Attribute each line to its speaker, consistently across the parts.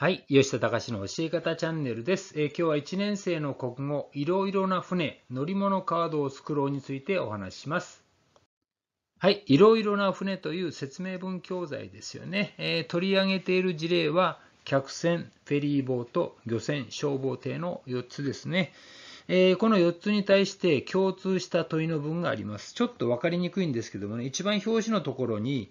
Speaker 1: はい、吉田隆の教え方チャンネルです、えー、今日は1年生の国語いろいろな船乗り物カードを作ろうについてお話しします。はい、いろいろな船という説明文教材ですよね。えー、取り上げている事例は客船、フェリーボート、漁船、消防艇の4つですね。えー、この4つに対して共通した問いの文があります。ちょっと分かりにくいんですけどもね、一番表紙のところに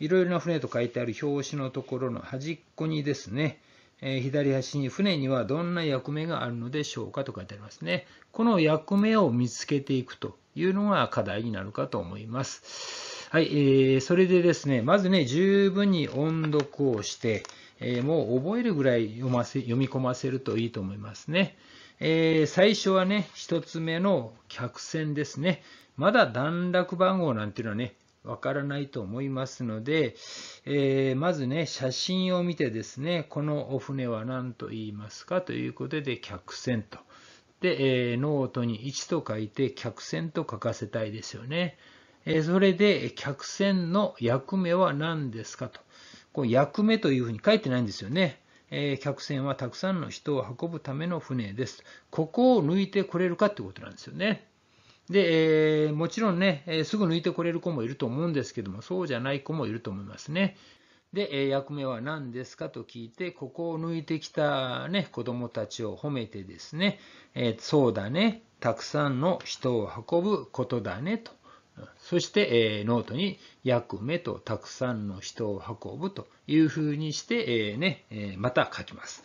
Speaker 1: いろいろな船と書いてある表紙のところの端っこにですね、え左端に船にはどんな役目があるのでしょうかと書いてありますね。この役目を見つけていくというのが課題になるかと思います。はい、えー、それでですね、まずね、十分に音読をして、えー、もう覚えるぐらい読ませ読み込ませるといいと思いますね。えー、最初はね、1つ目の客船ですね。まだ段落番号なんていうのはね、わからないと思いますので、えー、まずね、写真を見てですね、このお船は何と言いますかということで、客船と。で、えー、ノートに1と書いて、客船と書かせたいですよね。えー、それで、客船の役目は何ですかと。こう役目というふうに書いてないんですよね。え客船はたくさんの人を運ぶための船です。ここを抜いてこれるかってことなんですよね。で、えー、もちろんね、えー、すぐ抜いてこれる子もいると思うんですけども、そうじゃない子もいると思いますね。で、えー、役目は何ですかと聞いて、ここを抜いてきた、ね、子供たちを褒めてですね、えー、そうだね、たくさんの人を運ぶことだねと。そして、えー、ノートに役目とたくさんの人を運ぶというふうにして、えーねえまた書きます。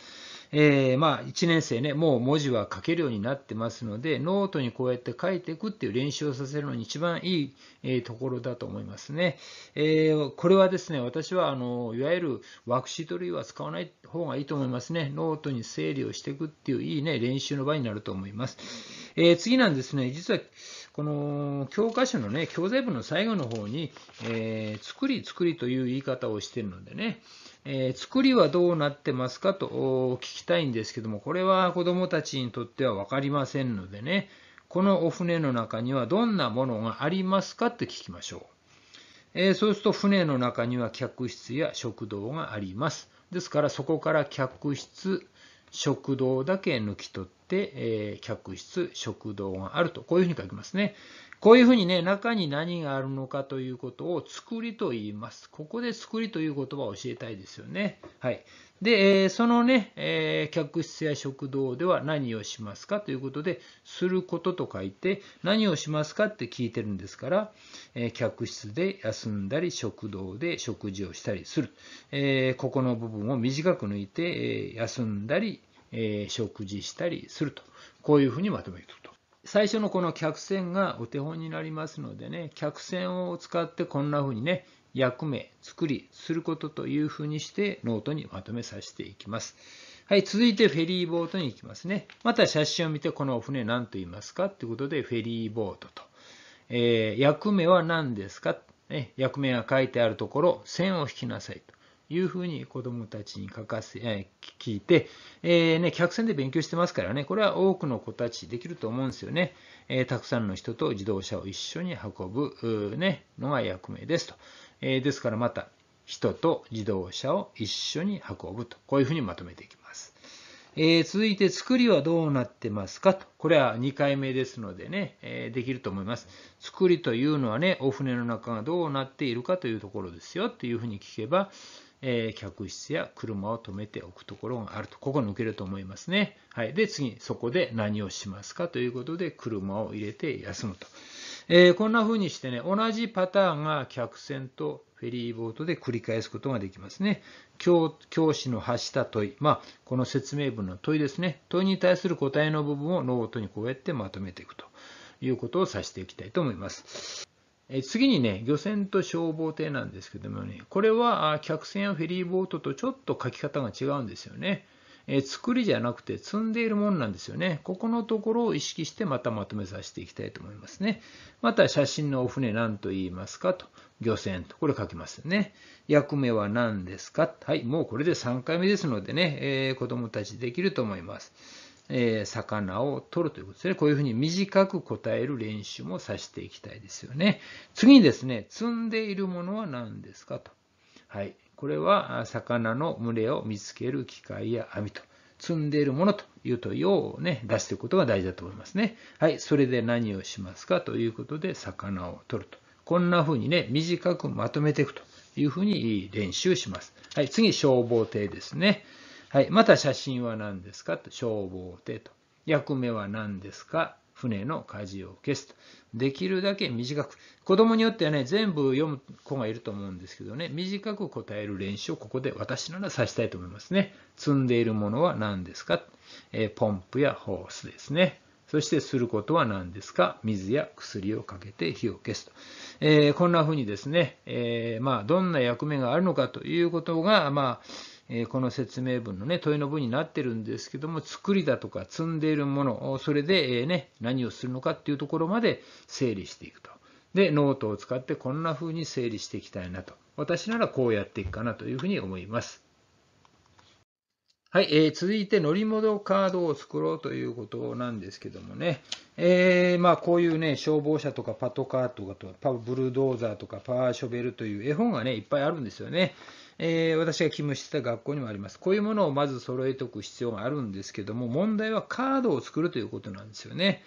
Speaker 1: えー、まあ、1年生ね、もう文字は書けるようになってますので、ノートにこうやって書いていくっていう練習をさせるのに一番いい、えー、ところだと思いますね。えー、これはですね、私はあの、いわゆるワークシート類は使わない方がいいと思いますね。ノートに整理をしていくっていういいね、練習の場になると思います。え次なんですね、実は、この教科書のね、教材部の最後の方に、え作り作りという言い方をしているのでね、えー、作りはどうなってますかと聞きたいんですけども、これは子供たちにとっては分かりませんのでね、このお船の中にはどんなものがありますかって聞きましょう。えー、そうすると船の中には客室や食堂があります。ですからそこから客室、食堂だけ抜き取って、えー、客室、食堂があると。こういうふうに書きますね。こういうふうにね、中に何があるのかということを作りと言います。ここで作りという言葉を教えたいですよね。はい。で、そのね、えー、客室や食堂では何をしますかということで、することと書いて、何をしますかって聞いてるんですから、えー、客室で休んだり、食堂で食事をしたりする。えー、ここの部分を短く抜いて、え休んだり、え食事したりすると。こういうふうにまとめてと。最初のこの客船がお手本になりますのでね、客船を使ってこんなふうにね、役目、作り、することというふうにしてノートにまとめさせていきます。はい、続いてフェリーボートに行きますね。また写真を見て、この船何と言いますかということで、フェリーボートと。えー、役目は何ですか、ね、役目が書いてあるところ、線を引きなさいと。いうふうに子どもたちに書かせ、え聞いて、えー、ね、客船で勉強してますからね、これは多くの子たちできると思うんですよね。えー、たくさんの人と自動車を一緒に運ぶ、ね、のが役目ですと。えー、ですからまた人と自動車を一緒に運ぶとこういうふうにまとめていきます、えー、続いて作りはどうなってますかとこれは2回目ですのでね、えー、できると思います作りというのはねお船の中がどうなっているかというところですよというふうに聞けばえー、客室や車を止めておくところがあると、ここ抜けると思いますね。はい、で、次、そこで何をしますかということで、車を入れて休むと。えー、こんな風にしてね、同じパターンが客船とフェリーボートで繰り返すことができますね。教教師の発した問い、まあ、この説明文の問いですね。問いに対する答えの部分をノートにこうやってまとめていくということを指していきたいと思います。え次にね、漁船と消防艇なんですけどもね、これは客船やフェリーボートとちょっと書き方が違うんですよね。えー、作りじゃなくて積んでいるものなんですよね。ここのところを意識してまたまとめさせていきたいと思いますね。また写真のお船何と言いますかと。漁船と。これ書きますよね。役目は何ですかはい。もうこれで3回目ですのでね、えー、子供たちできると思います。えー、魚を取るということですね。こういうふうに短く答える練習もさせていきたいですよね。次にですね、積んでいるものは何ですかと。はい。これは、魚の群れを見つける機械や網と、積んでいるものという問いをね、出していくことが大事だと思いますね。はい。それで何をしますかということで、魚を取ると。こんな風にね、短くまとめていくというふうに練習します。はい。次、消防艇ですね。はい。また写真は何ですかと。消防艇と。役目は何ですか船の舵を消すと。できるだけ短く。子供によってはね、全部読む子がいると思うんですけどね、短く答える練習をここで私ならさしたいと思いますね。積んでいるものは何ですか、えー、ポンプやホースですね。そしてすることは何ですか水や薬をかけて火を消すと。えー、こんな風にですね、えー、まあ、どんな役目があるのかということが、まあ、えこの説明文の、ね、問いの文になってるんですけども、作りだとか積んでいるもの、それで、えね、何をするのかっていうところまで整理していくと。で、ノートを使ってこんな風に整理していきたいなと。私ならこうやっていくかなというふうに思います。はい、えー、続いて乗り物カードを作ろうということなんですけどもね、えー、まあ、こういうね、消防車とかパトカーとかと、パブルドーザーとかパワーショベルという絵本がね、いっぱいあるんですよね。えー、私が勤務してた学校にもあります。こういうものをまず揃えておく必要があるんですけども、問題はカードを作るということなんですよね。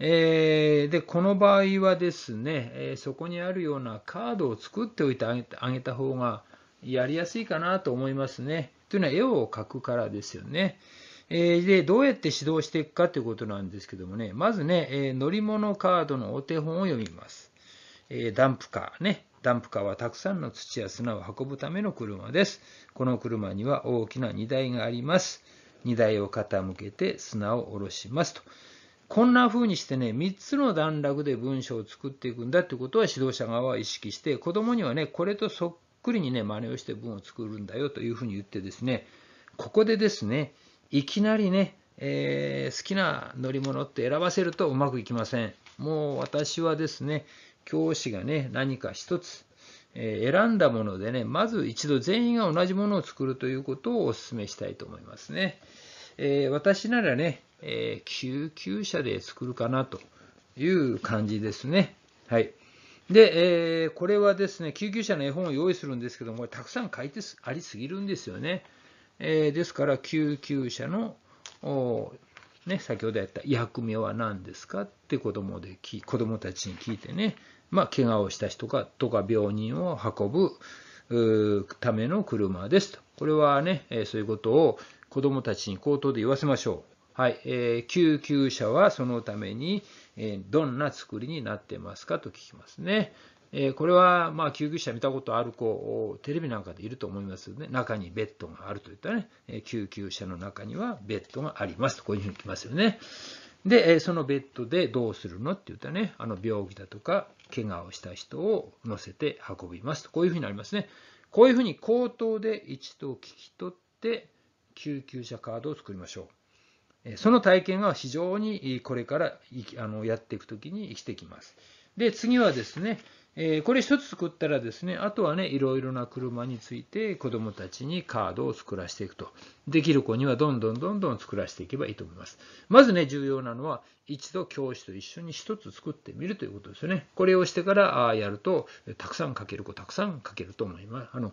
Speaker 1: えー、でこの場合はですね、えー、そこにあるようなカードを作っておいてあげあげた方がやりやすいかなと思いますね。というのは絵を描くからですよね。えー、でどうやって指導していくかということなんですけどもね、まずね、え乗り物カードのお手本を読みます。えダンプカーね、ダンプカーはたくさんの土や砂を運ぶための車です。この車には大きな荷台があります。荷台を傾けて砂を下ろしますと。こんな風にしてね、3つの段落で文章を作っていくんだってことは指導者側は意識して、子供にはね、これとそっくりにね、真似をして文を作るんだよというふうに言ってですね、ここでですね、いきなりね、えー、好きな乗り物って選ばせるとうまくいきません。もう私はですね、教師がね、何か一つ、えー、選んだものでね、まず一度全員が同じものを作るということをお勧めしたいと思いますね。え私ならね、え救急車で作るかなという感じですね。はい。で、えー、これはですね、救急車の絵本を用意するんですけども、たくさん書いてありすぎるんですよね。えー、ですから、救急車のね、先ほどやった役目は何ですかって子供で子供たちに聞いてね、まあ、怪我をした人かとか病人を運ぶための車ですと。これはね、えそういうことを子供たちに口頭で言わせましょう。はい、えー、救急車はそのために、えどんな作りになってますかと聞きますね。えこれはまあ救急車見たことある子、テレビなんかでいると思いますよね。中にベッドがあるといったね、え救急車の中にはベッドがありますと、こういうふうに来ますよね。で、えそのベッドでどうするのって言ったね、あの病気だとか、怪我をした人を乗せて運びますと、こういうふうになりますね。こういうふうに口頭で一度聞き取って、救急車カードを作りましょう。その体験が非常にこれからあのやっていくときに生きてきます。で、次はですね、えこれ1つ作ったらですね、あとはね、いろいろな車について子どもたちにカードを作らせていくと。できる子にはどんどんどんどん作らせていけばいいと思います。まずね、重要なのは、一度教師と一緒に1つ作ってみるということですよね。これをしてからやると、たくさん書ける子、たくさん書けると思います。あの